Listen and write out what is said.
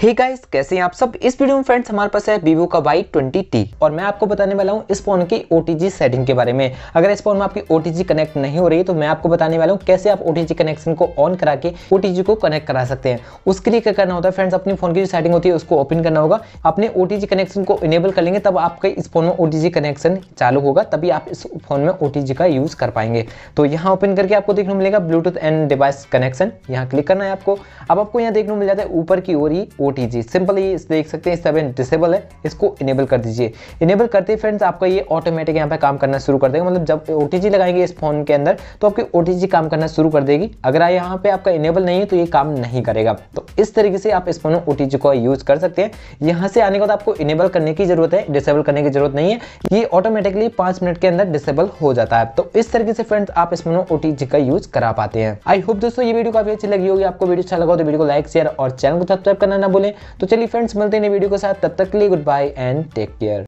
hey guys कैसे हैं आप सब इस वीडियो में फ्रेंड्स हमारे पास है वीवो का वाई ट्वेंटी टी और मैं आपको बताने वाला हूँ इस फोन की ओटीजी सेटिंग के बारे में अगर इस फोन में आपकी ओटीजी कनेक्ट नहीं हो रही है तो मैं आपको बताने वाला हूँ कैसे आप ओटीजी कनेक्शन को ऑन करा के ओटीजी को कनेक्ट करा सकते हैं उसके लिए क्या करना होता है फ्रेंड्स अपने फोन की जो सेटिंग होती है उसको ओपन करना होगा अपने ओ कनेक्शन को इनेबल कर लेंगे तब आपके इस फोन में ओ कनेक्शन चालू होगा तभी आप इस फोन में ओ का यूज कर पाएंगे तो यहाँ ओपन करके आपको देखने को मिलेगा ब्लूटूथ एंड डिवाइस कनेक्शन यहाँ क्लिक करना है आपको अब आपको यहाँ देखने को मिल जाता है ऊपर की ओर ही ओ सिंपली देख सकते हैं सेवन डिसेबल है इसको इनेबल कर दीजिए इनेबल करते ही फ्रेंड्स आपका ये ऑटोमेटिक यहाँ पे काम करना शुरू कर देगा मतलब जब ओ लगाएंगे इस फोन के अंदर तो आपकी ओ काम करना शुरू कर देगी अगर यहाँ पे आपका इनेबल नहीं है तो ये काम नहीं करेगा तो इस तरीके से आप इस फोन में ओ को यूज़ कर सकते हैं यहाँ से आने के बाद आपको इनेबल करने की जरूरत है डिसेबल करने की जरूरत नहीं है ये ऑटोमेटिकली पांच मिनट के अंदर डिसेबल हो जाता है तो इस तरीके से फ्रेंड्स आप इस फोन ओ का यूज़ करा पाते हैं आई होप दोस्तों ये वीडियो काफी अच्छी लगी होगी आपको वीडियो अच्छा लगा तो वीडियो को लाइक शेयर और चैनल को सब्सक्राइब करना ना बोलें तो चलिए फ्रेंड्स मिलते हैं वीडियो के साथ तब तक के लिए goodbye and take care